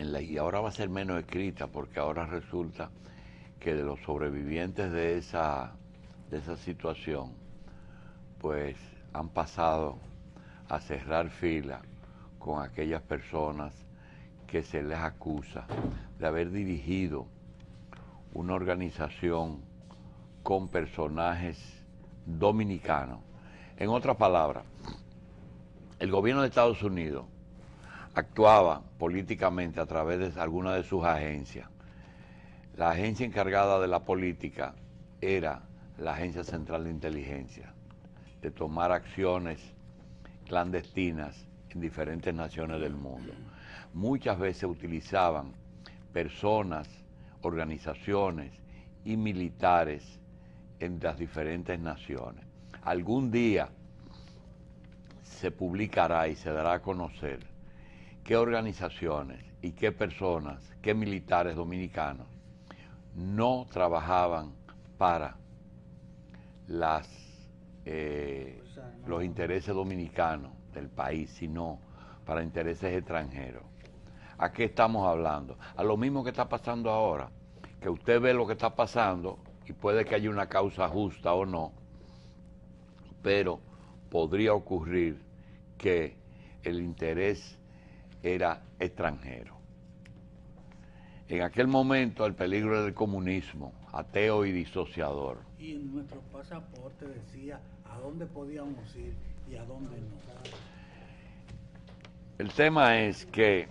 y ahora va a ser menos escrita porque ahora resulta que de los sobrevivientes de esa, de esa situación, pues han pasado a cerrar fila con aquellas personas que se les acusa de haber dirigido una organización con personajes dominicanos. En otras palabras, el gobierno de Estados Unidos actuaba políticamente a través de alguna de sus agencias. La agencia encargada de la política era la Agencia Central de Inteligencia, de tomar acciones clandestinas en diferentes naciones del mundo. Muchas veces utilizaban personas, organizaciones y militares en las diferentes naciones. Algún día se publicará y se dará a conocer qué organizaciones y qué personas, qué militares dominicanos no trabajaban para eh, los intereses dominicanos del país, sino para intereses extranjeros. ¿A qué estamos hablando? A lo mismo que está pasando ahora, que usted ve lo que está pasando y puede que haya una causa justa o no, pero podría ocurrir que el interés era extranjero. En aquel momento el peligro era el comunismo, ateo y disociador. Y en nuestro pasaporte decía a dónde podíamos ir y a dónde no. El tema es que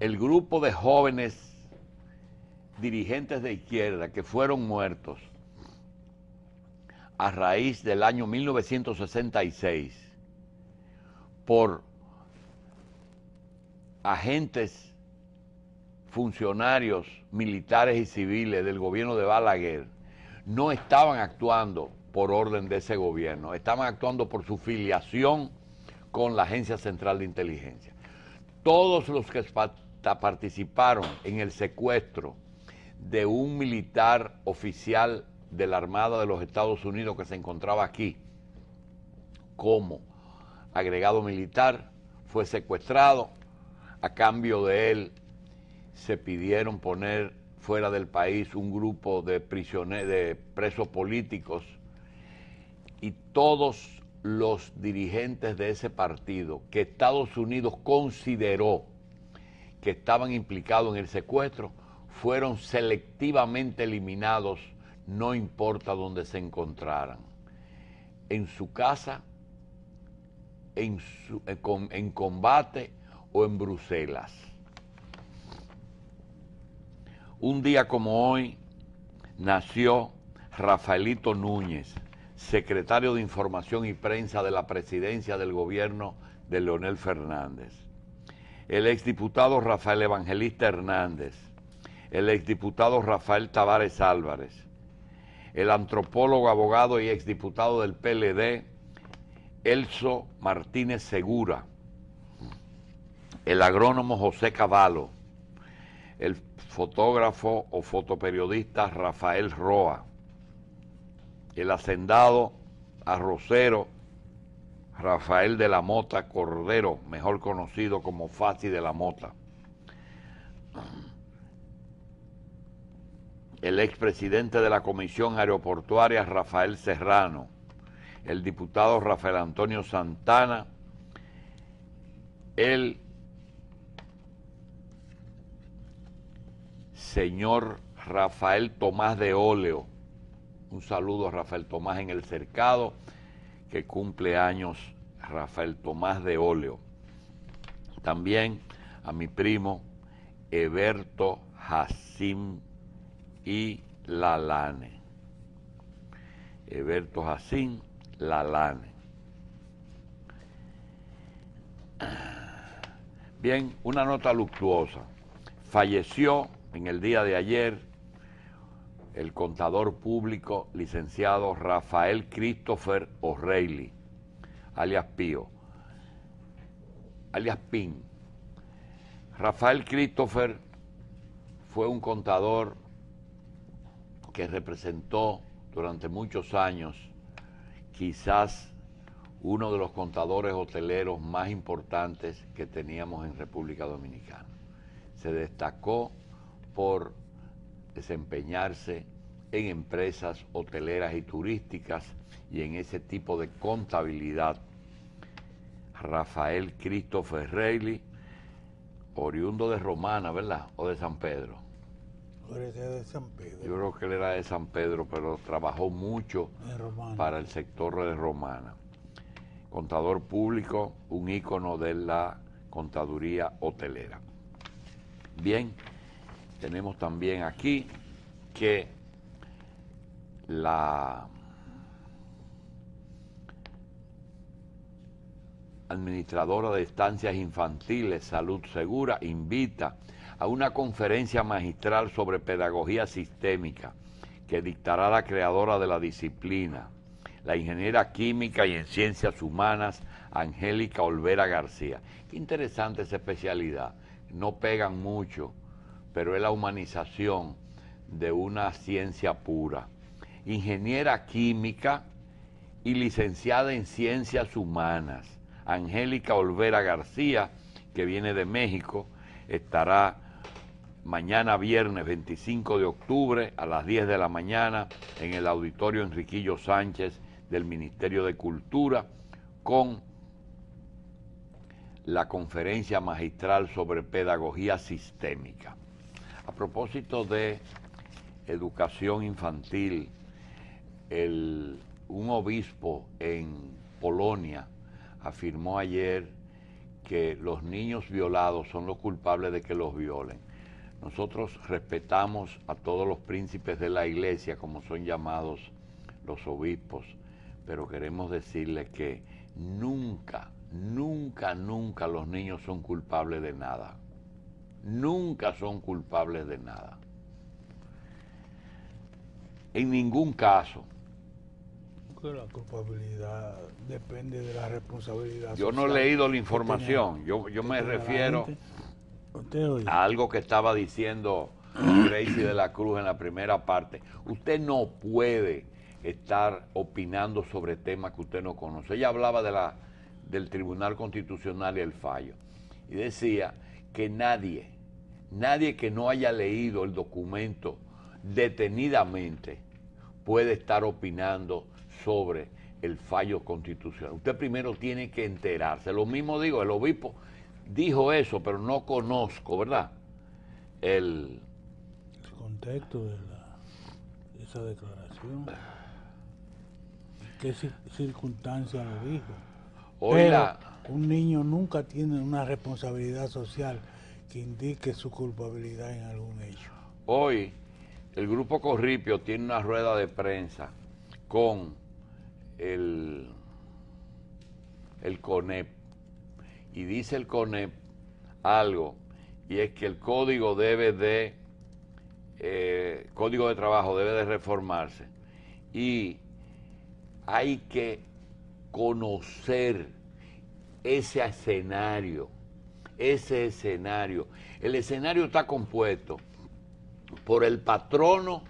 el grupo de jóvenes dirigentes de izquierda que fueron muertos a raíz del año 1966 por agentes, funcionarios militares y civiles del gobierno de Balaguer, no estaban actuando por orden de ese gobierno, estaban actuando por su filiación con la Agencia Central de Inteligencia. Todos los que participaron en el secuestro de un militar oficial de la Armada de los Estados Unidos que se encontraba aquí, como agregado militar, fue secuestrado. A cambio de él se pidieron poner fuera del país un grupo de, de presos políticos y todos los dirigentes de ese partido que Estados Unidos consideró que estaban implicados en el secuestro fueron selectivamente eliminados, no importa dónde se encontraran. En su casa eh, en, combate o en Bruselas. Un día como hoy nació Rafaelito Núñez, secretario de Información y Prensa de la presidencia del gobierno de Leonel Fernández. El exdiputado Rafael Evangelista Hernández, el exdiputado Rafael Tavares Álvarez, el antropólogo, abogado y exdiputado del PLD, Elso Martínez Segura, el agrónomo José Cavallo, el fotógrafo o fotoperiodista Rafael Roa, el hacendado arrocero Rafael de la Mota Cordero, mejor conocido como Fati de la Mota, el expresidente de la Comisión Aeroportuaria Rafael Serrano, el diputado Rafael Antonio Santana, el señor Rafael Tomás de Óleo. Un saludo a Rafael Tomás en el cercado, que cumple años Rafael Tomás de Óleo. También a mi primo Eberto Jacim y Lalane. Eberto Jacín la Bien, una nota luctuosa. Falleció en el día de ayer el contador público licenciado Rafael Christopher O'Reilly, alias Pío, alias Pin. Rafael Christopher fue un contador que representó durante muchos años quizás uno de los contadores hoteleros más importantes que teníamos en República Dominicana. Se destacó por desempeñarse en empresas hoteleras y turísticas y en ese tipo de contabilidad. Rafael Christopher Reilly, oriundo de Romana, ¿verdad? O de San Pedro. Yo creo que él era de San Pedro, pero trabajó mucho para el sector de Romana. Contador público, un ícono de la contaduría hotelera. Bien, tenemos también aquí que la administradora de estancias infantiles, Salud Segura, invita a una conferencia magistral sobre pedagogía sistémica que dictará la creadora de la disciplina, la ingeniera química y en ciencias humanas, Angélica Olvera García. Qué interesante esa especialidad. No pegan mucho, pero es la humanización de una ciencia pura. Ingeniera química y licenciada en ciencias humanas, Angélica Olvera García, que viene de México, estará mañana viernes 25 de octubre a las 10 de la mañana en el auditorio Enriquillo Sánchez del Ministerio de Cultura con la conferencia magistral sobre pedagogía sistémica. A propósito de educación infantil, un obispo en Polonia afirmó ayer que los niños violados son los culpables de que los violen nosotros respetamos a todos los príncipes de la iglesia, como son llamados los obispos, pero queremos decirles que nunca, nunca, nunca los niños son culpables de nada. Nunca son culpables de nada. En ningún caso. la culpabilidad depende de la responsabilidad. Yo no he leído la información, yo, me refiero... Algo que estaba diciendo Gracie de la Cruz en la primera parte. Usted no puede estar opinando sobre temas que usted no conoce. Ella hablaba de la, del Tribunal Constitucional y el fallo. Y decía que nadie, nadie que no haya leído el documento detenidamente puede estar opinando sobre el fallo constitucional. Usted primero tiene que enterarse. Lo mismo digo, el obispo dijo eso, pero no conozco, ¿verdad? El, contexto de, esa declaración. ¿Qué circunstancia lo dijo? oiga un niño nunca tiene una responsabilidad social que indique su culpabilidad en algún hecho. Hoy el grupo Corripio tiene una rueda de prensa con el, el CONEP y dice el CONEP algo, y es que el código debe de, eh, código de trabajo debe de reformarse. Y hay que conocer ese escenario, ese escenario. El escenario está compuesto por el patrono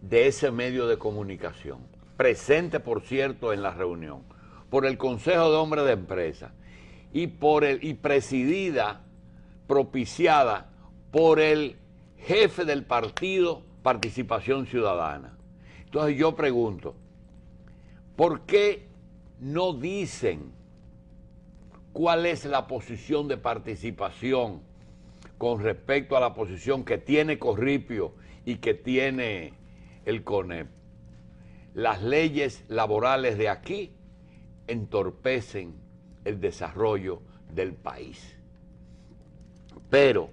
de ese medio de comunicación, presente por cierto en la reunión por el Consejo de Hombres de Empresa y, por el, y presidida, propiciada por el jefe del partido Participación Ciudadana. Entonces yo pregunto, ¿por qué no dicen cuál es la posición de participación con respecto a la posición que tiene Corripio y que tiene el CONEP? Las leyes laborales de aquí entorpecen el desarrollo del país. Pero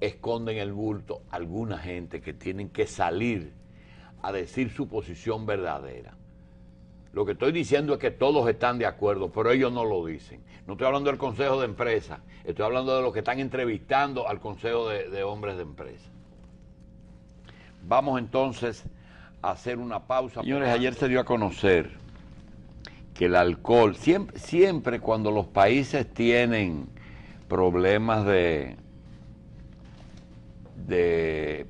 esconden el bulto alguna gente que tienen que salir a decir su posición verdadera. Lo que estoy diciendo es que todos están de acuerdo, pero ellos no lo dicen. No estoy hablando del Consejo de Empresas, estoy hablando de los que están entrevistando al Consejo de, Hombres de Empresa. Vamos entonces a hacer una pausa. Señores, ayer se dio a conocer que el alcohol, siempre, siempre cuando los países tienen problemas de,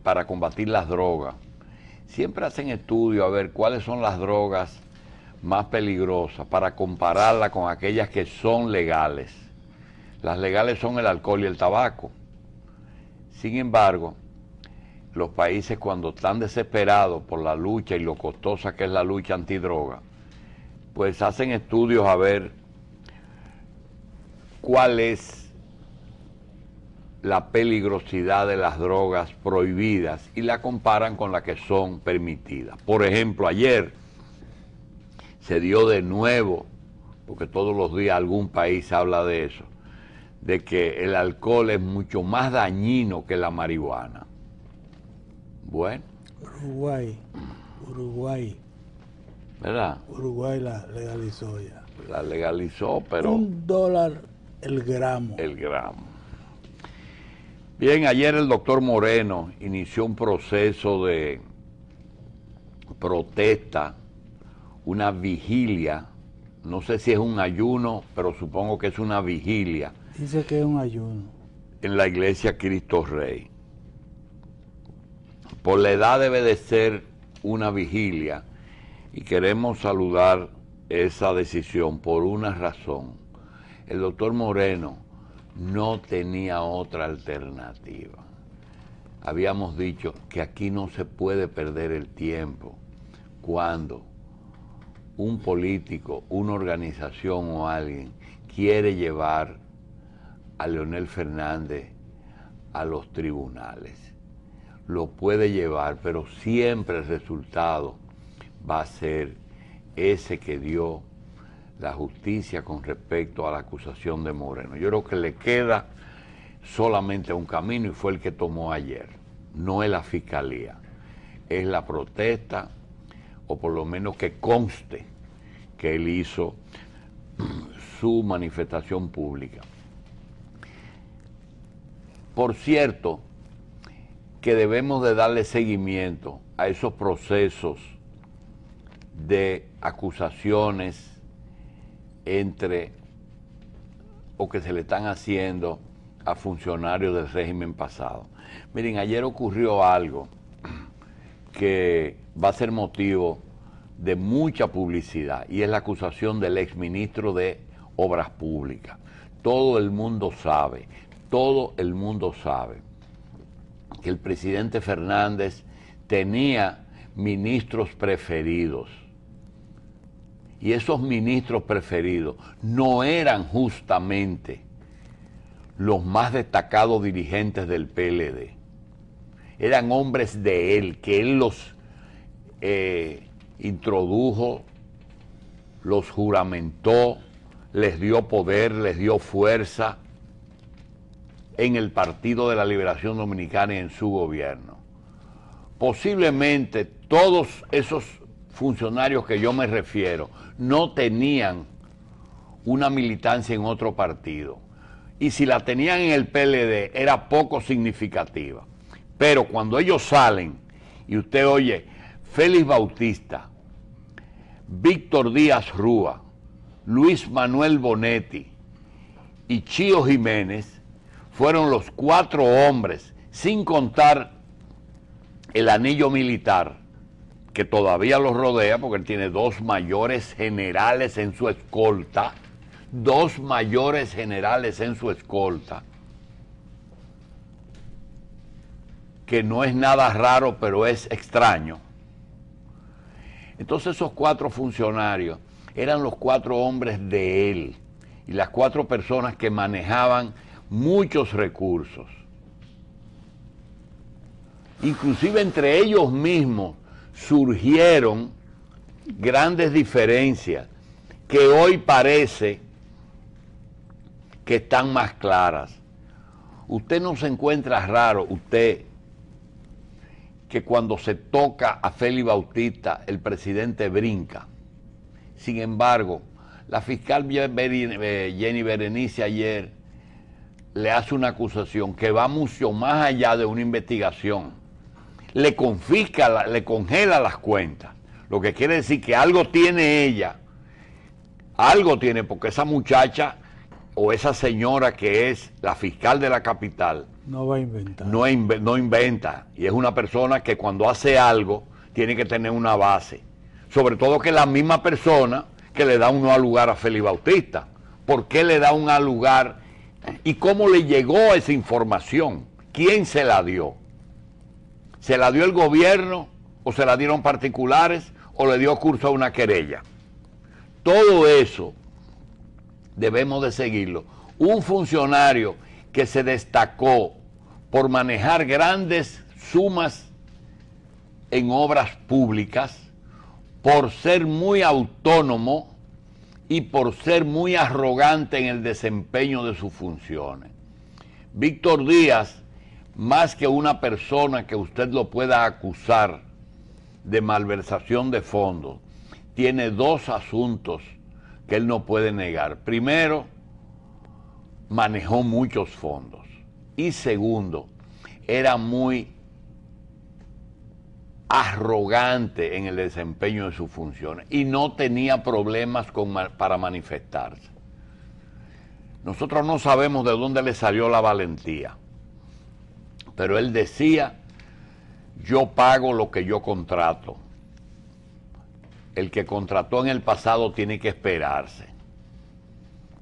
para combatir las drogas, siempre hacen estudios a ver cuáles son las drogas más peligrosas para compararla con aquellas que son legales. Las legales son el alcohol y el tabaco. Sin embargo, los países cuando están desesperados por la lucha y lo costosa que es la lucha antidroga, pues hacen estudios a ver cuál es la peligrosidad de las drogas prohibidas y la comparan con las que son permitidas. Por ejemplo, ayer se dio de nuevo, porque todos los días algún país habla de eso, de que el alcohol es mucho más dañino que la marihuana. Bueno. Uruguay, Uruguay Uruguay la legalizó ya. La legalizó, pero... Un dólar el gramo. El gramo. Bien, ayer el doctor Moreno inició un proceso de protesta, una vigilia, no sé si es un ayuno, pero supongo que es una vigilia. Dice que es un ayuno. En la iglesia Cristo Rey. Por la edad debe de ser una vigilia y queremos saludar esa decisión por una razón. El doctor Moreno no tenía otra alternativa. Habíamos dicho que aquí no se puede perder el tiempo cuando un político, una organización o alguien quiere llevar a Leonel Fernández a los tribunales. Lo puede llevar, pero siempre el resultado va a ser ese que dio la justicia con respecto a la acusación de Moreno. Yo creo que le queda solamente un camino y fue el que tomó ayer. No es la fiscalía, es la protesta, o por lo menos que conste que él hizo su manifestación pública. Por cierto, que debemos de darle seguimiento a esos procesos de acusaciones entre o que se le están haciendo a funcionarios del régimen pasado. Miren, ayer ocurrió algo que va a ser motivo de mucha publicidad y es la acusación del exministro de Obras Públicas. Todo el mundo sabe, todo el mundo sabe que el presidente Fernández tenía ministros preferidos y esos ministros preferidos no eran justamente los más destacados dirigentes del PLD. Eran hombres de él, que él los eh, introdujo, los juramentó, les dio poder, les dio fuerza en el Partido de la Liberación Dominicana y en su gobierno. Posiblemente todos esos funcionarios que yo me refiero no tenían una militancia en otro partido. Y si la tenían en el PLD era poco significativa. Pero cuando ellos salen y usted oye, Félix Bautista, Víctor Díaz Rúa, Luis Manuel Bonetti y Chío Jiménez fueron los cuatro hombres, sin contar el anillo militar, que todavía los rodea, porque él tiene dos mayores generales en su escolta, dos mayores generales en su escolta, que no es nada raro, pero es extraño. Entonces esos cuatro funcionarios eran los cuatro hombres de él y las cuatro personas que manejaban muchos recursos. Inclusive entre ellos mismos surgieron grandes diferencias que hoy parece que están más claras. Usted no se encuentra raro, usted, que cuando se toca a Félix Bautista, el presidente brinca. Sin embargo, la fiscal eh, Jenny Berenice ayer le hace una acusación que va mucho más allá de una investigación le confisca, le congela las cuentas. Lo que quiere decir que algo tiene ella, algo tiene, porque esa muchacha o esa señora que es la fiscal de la capital. No va a inventar. No, no inventa. Y es una persona que cuando hace algo tiene que tener una base. Sobre todo que es la misma persona que le da un nuevo lugar a Félix Bautista. ¿Por qué le da un lugar? ¿Y cómo le llegó esa información? ¿Quién se la dio? ¿Se la dio el gobierno o se la dieron particulares o le dio curso a una querella? Todo eso debemos de seguirlo. Un funcionario que se destacó por manejar grandes sumas en obras públicas, por ser muy autónomo y por ser muy arrogante en el desempeño de sus funciones. Víctor Díaz más que una persona que usted lo pueda acusar de malversación de fondos, tiene dos asuntos que él no puede negar. Primero, manejó muchos fondos. Y segundo, era muy arrogante en el desempeño de sus funciones y no tenía problemas para manifestarse. Nosotros no sabemos de dónde le salió la valentía. Pero él decía, yo pago lo que yo contrato. El que contrató en el pasado tiene que esperarse.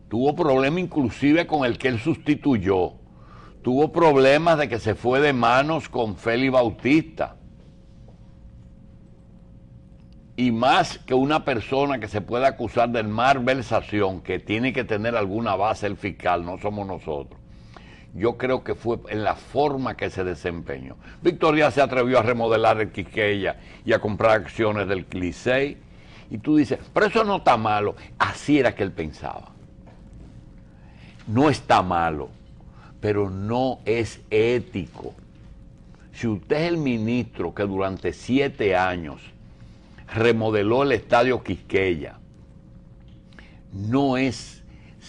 Tuvo problemas inclusive con el que él sustituyó. Tuvo problemas de que se fue de manos con Félix Bautista. Y más que una persona que se pueda acusar de malversación, que tiene que tener alguna base el fiscal, no somos nosotros yo creo que fue en la forma que se desempeñó. Victoria se atrevió a remodelar el Quisqueya y a comprar acciones del Clisei. Y tú dices, pero eso no está malo. Así era que él pensaba. No está malo, pero no es ético. Si usted es el ministro que durante siete años remodeló el estadio Quisqueya, no es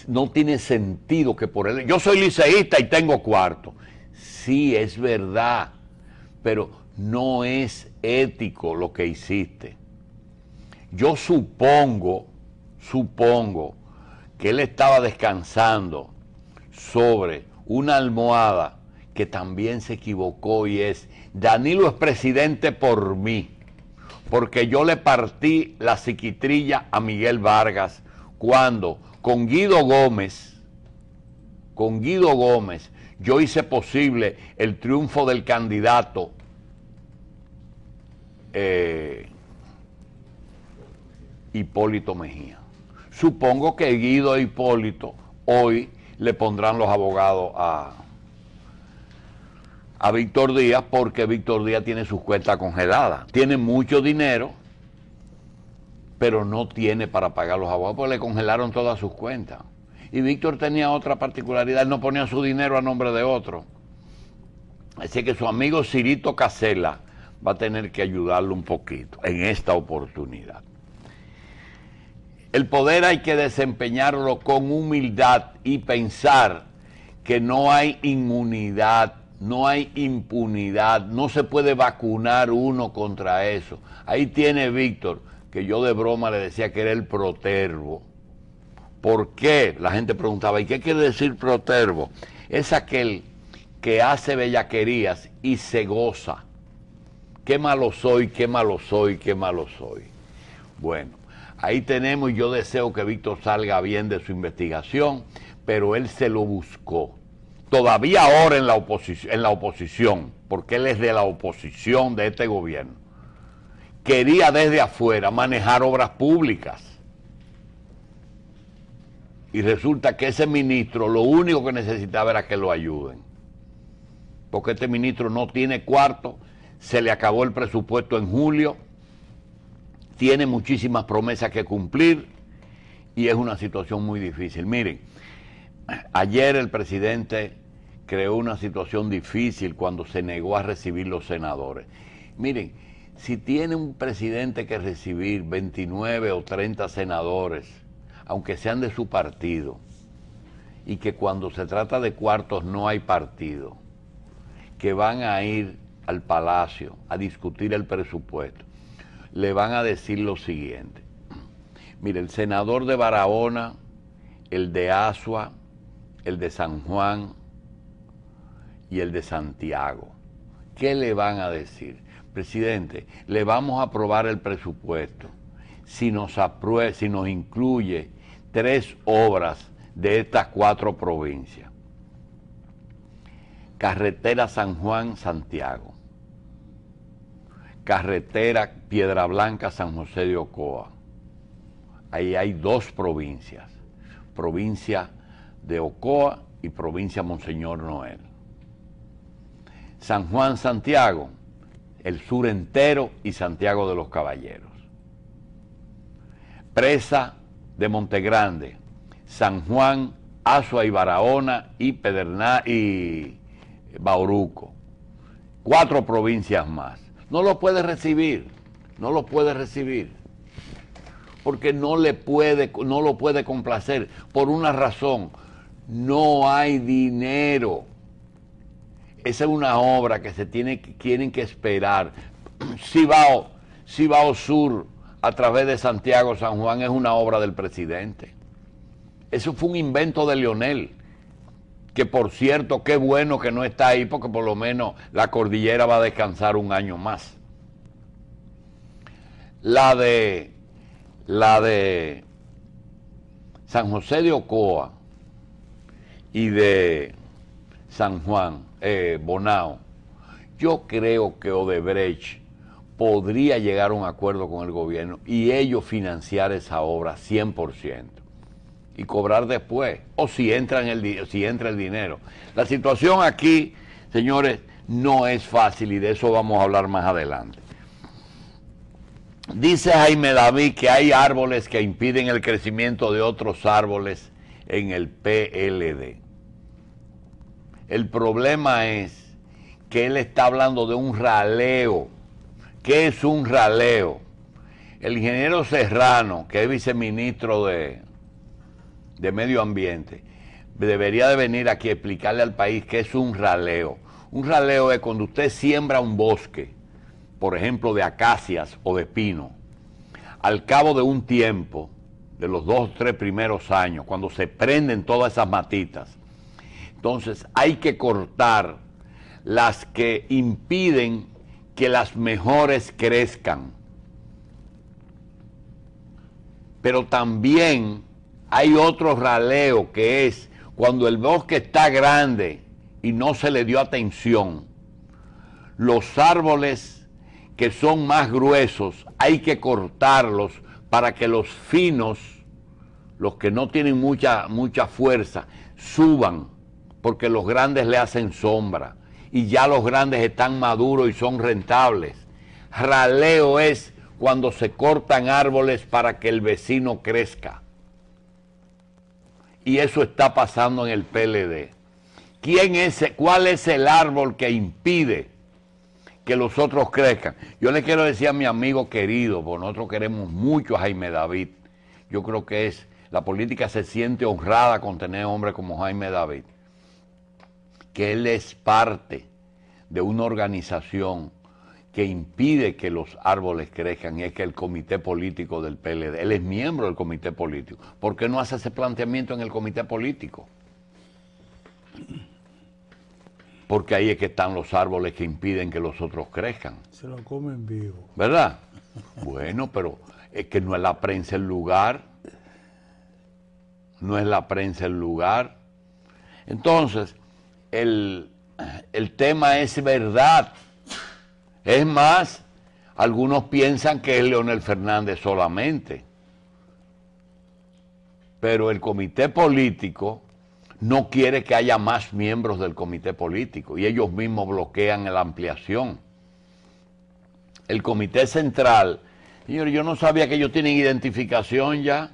no tiene sentido que por él. Yo soy liceísta y tengo cuarto. Sí, es verdad, pero no es ético lo que hiciste. Yo supongo, supongo que él estaba descansando sobre una almohada que también se equivocó y es, Danilo es presidente por mí, porque yo le partí la psiquitrilla a Miguel Vargas cuando con Guido Gómez, con Guido Gómez, yo hice posible el triunfo del candidato eh, Hipólito Mejía. Supongo que Guido e Hipólito hoy le pondrán los abogados a, a Víctor Díaz porque Víctor Díaz tiene sus cuentas congeladas. Tiene mucho dinero pero no tiene para pagar los abogados porque le congelaron todas sus cuentas. Y Víctor tenía otra particularidad, no ponía su dinero a nombre de otro. Así que su amigo Cirito Casela va a tener que ayudarlo un poquito en esta oportunidad. El poder hay que desempeñarlo con humildad y pensar que no hay inmunidad, no hay impunidad, no se puede vacunar uno contra eso. Ahí tiene Víctor que yo de broma le decía que era el protervo. ¿Por qué? La gente preguntaba, ¿y qué quiere decir protervo? Es aquel que hace bellaquerías y se goza. Qué malo soy, qué malo soy, qué malo soy. Bueno, ahí tenemos y yo deseo que Víctor salga bien de su investigación, pero él se lo buscó. Todavía ahora en la, en la oposición, porque él es de la oposición de este gobierno quería desde afuera manejar obras públicas. Y resulta que ese ministro lo único que necesitaba era que lo ayuden. Porque este ministro no tiene cuarto, se le acabó el presupuesto en julio, tiene muchísimas promesas que cumplir y es una situación muy difícil. Miren, ayer el presidente creó una situación difícil cuando se negó a recibir los senadores. Miren, si tiene un presidente que recibir 29 o 30 senadores, aunque sean de su partido, y que cuando se trata de cuartos no hay partido, que van a ir al Palacio a discutir el presupuesto, le van a decir lo siguiente. Mire, el senador de Barahona, el de Asua, el de San Juan y el de Santiago, ¿qué le van a decir? presidente, le vamos a aprobar el presupuesto. Si nos, apruebe, si nos incluye tres obras de estas cuatro provincias. Carretera San Juan-Santiago. Carretera Piedra Blanca-San José de Ocoa. Ahí hay dos provincias. Provincia de Ocoa y provincia Monseñor Noel. San Juan-Santiago el sur entero y Santiago de los Caballeros. Presa de Montegrande, San Juan, Azua y Barahona y Pedernal y Bauruco. Cuatro provincias más. No lo puede recibir, no lo puede recibir. Porque no le puede, no lo puede complacer por una razón. No hay dinero. Esa es una obra que se tiene, tienen que esperar. Cibao, Cibao Sur, a través de Santiago San Juan, es una obra del presidente. Eso fue un invento de Leonel. Que por cierto, qué bueno que no está ahí, porque por lo menos la cordillera va a descansar un año más. La de la de San José de Ocoa y de San Juan, eh, Bonao, yo creo que Odebrecht podría llegar a un acuerdo con el gobierno y ellos financiar esa obra 100% y cobrar después, o si entra, el, si entra el dinero. La situación aquí, señores, no es fácil y de eso vamos a hablar más adelante. Dice Jaime David que hay árboles que impiden el crecimiento de otros árboles en el PLD. El problema es que él está hablando de un raleo. ¿Qué es un raleo? El ingeniero Serrano, que es viceministro de, de Medio Ambiente, debería de venir aquí a explicarle al país qué es un raleo. Un raleo es cuando usted siembra un bosque, por ejemplo, de acacias o de pino. Al cabo de un tiempo, de los dos o tres primeros años, cuando se prenden todas esas matitas, entonces hay que cortar las que impiden que las mejores crezcan. Pero también hay otro raleo que es cuando el bosque está grande y no se le dio atención. Los árboles que son más gruesos hay que cortarlos para que los finos, los que no tienen mucha, mucha fuerza, suban porque los grandes le hacen sombra y ya los grandes están maduros y son rentables. Raleo es cuando se cortan árboles para que el vecino crezca. Y eso está pasando en el PLD. ¿Quién es, e, ¿Cuál es el árbol que impide que los otros crezcan? Yo le quiero decir a mi amigo querido, porque nosotros queremos mucho a Jaime David. Yo creo que es, la política se siente honrada con tener hombres como Jaime David que él es parte de una organización que impide que los árboles crezcan y es que el comité político del PLD, él es miembro del comité político, ¿por qué no hace ese planteamiento en el comité político? Porque ahí es que están los árboles que impiden que los otros crezcan. Se lo comen vivo. ¿Verdad? Bueno, pero es que no es la prensa el lugar, no es la prensa el lugar. Entonces, el, tema es verdad. Es más, algunos piensan que es Leonel Fernández solamente. Pero el comité político no quiere que haya más miembros del comité político y ellos mismos bloquean la ampliación. El comité central, señor, yo no sabía que ellos tienen identificación ya.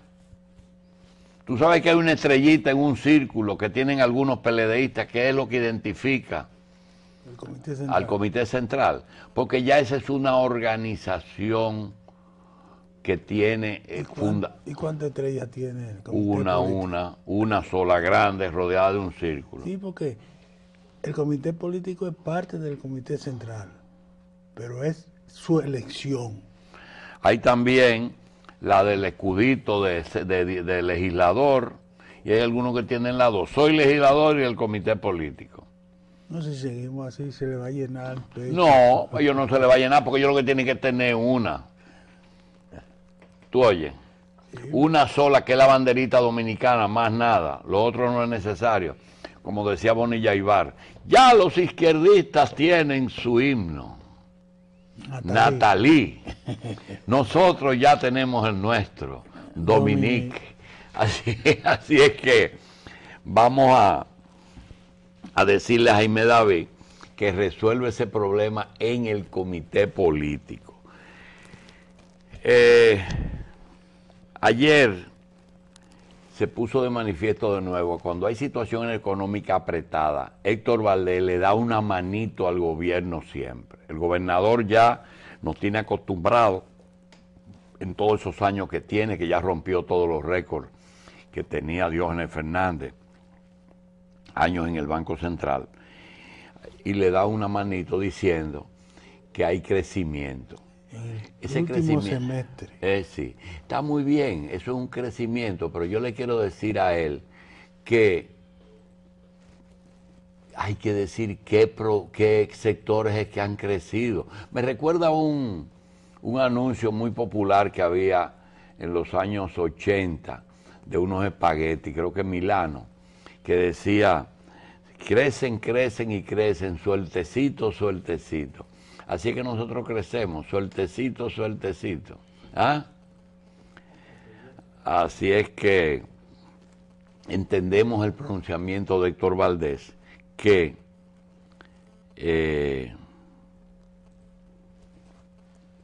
Tú sabes que hay una estrellita en un círculo que tienen algunos PLDistas, que es lo que identifica al Comité Central, porque ya esa es una organización que tiene eh, ¿Y funda. ¿Y cuántas estrellas tiene el comité? Una, una, una sola grande rodeada de un círculo. Sí, porque el comité político es parte del comité central, pero es su elección. Hay también la del escudito de, legislador, y hay algunos que tienen la dos, soy legislador y el comité político. No sé si seguimos así, se le va a llenar. No, ellos no se le va a llenar porque yo lo que tienen que tener una. Tú oyes, una sola que es la banderita dominicana, más nada, lo otro no es necesario. Como decía Bonilla Ibar, ya los izquierdistas tienen su himno. Natalí. Nosotros ya tenemos el nuestro, Dominique. Así, así es que vamos a, a decirle a Jaime David que resuelve ese problema en el comité político. Eh, ayer se puso de manifiesto de nuevo, cuando hay situación económica apretada, Héctor Valdés le da una manito al gobierno siempre. El gobernador ya nos tiene acostumbrados en todos esos años que tiene, que ya rompió todos los récords que tenía el Fernández, años en el Banco Central, y le da una manito diciendo que hay crecimiento ese crecimiento. semestre. Eh, sí, está muy bien, eso es un crecimiento, pero yo le quiero decir a él que hay que decir qué, qué sectores es que han crecido. Me recuerda un, un anuncio muy popular que había en los años 80 de unos espaguetis, creo que Milano, que decía, crecen, crecen y crecen, sueltecito, sueltecito. Así que nosotros crecemos, sueltecito, sueltecito. ¿Ah? Así es que entendemos el pronunciamiento de Héctor Valdés, que eh,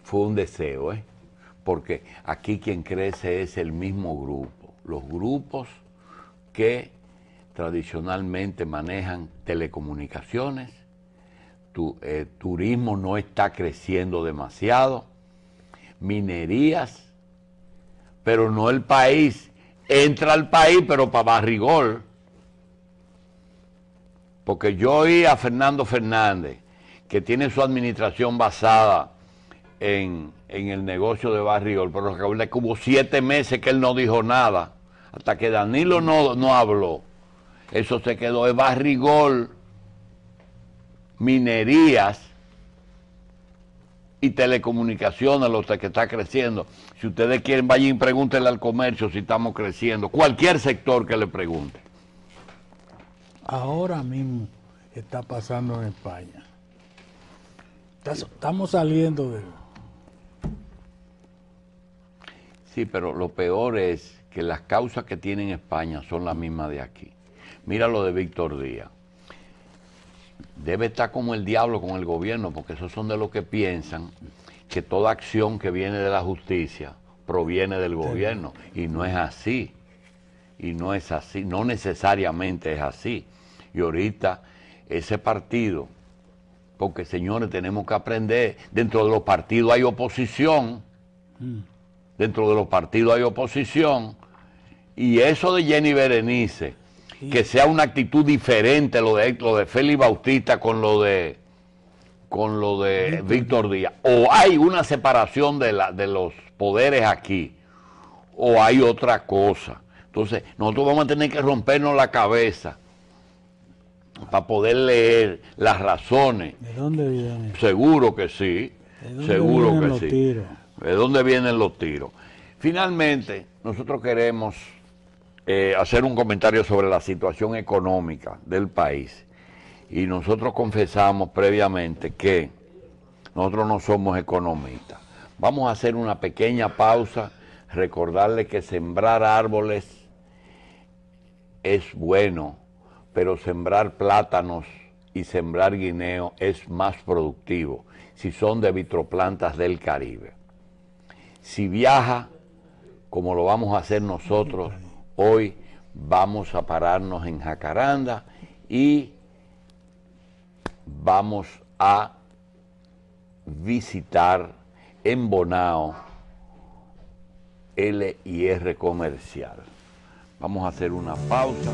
fue un deseo, ¿eh? porque aquí quien crece es el mismo grupo, los grupos que tradicionalmente manejan telecomunicaciones, el eh, turismo no está creciendo demasiado, minerías, pero no el país. Entra al país, pero para barrigol. Porque yo oí a Fernando Fernández, que tiene su administración basada en, el negocio de barrigol, pero que hubo siete meses que él no dijo nada, hasta que Danilo no, no habló. Eso se quedó de barrigol minerías y telecomunicaciones, lo que está creciendo. Si ustedes quieren, vayan y pregúntenle al comercio si estamos creciendo. Cualquier sector que le pregunte. Ahora mismo está pasando en España. Estamos saliendo de... Sí, pero lo peor es que las causas que tiene en España son las mismas de aquí. Mira lo de Víctor Díaz debe estar como el diablo con el gobierno, porque esos son de los que piensan que toda acción que viene de la justicia proviene del gobierno, y no es así, y no es así, no necesariamente es así. Y ahorita ese partido, porque señores, tenemos que aprender, dentro de los partidos hay oposición, mm. dentro de los partidos hay oposición, y eso de Jenny Berenice, que sea una actitud diferente lo de, lo de Félix Bautista con lo de con lo de Víctor Díaz. O hay una separación de, de los poderes aquí, o hay otra cosa. Entonces, nosotros vamos a tener que rompernos la cabeza para poder leer las razones. ¿De dónde vienen? Seguro que sí. seguro que sí. ¿De dónde vienen los tiros? Finalmente, nosotros queremos eh, hacer un comentario sobre la situación económica del país. Y nosotros confesamos previamente que nosotros no somos economistas. Vamos a hacer una pequeña pausa, recordarle que sembrar árboles es bueno, pero sembrar plátanos y sembrar guineo es más productivo si son de vitroplantas del Caribe. Si viaja, como lo vamos a hacer nosotros, Hoy vamos a pararnos en Jacaranda y vamos a visitar en Bonao L y R comercial. Vamos a hacer una pausa.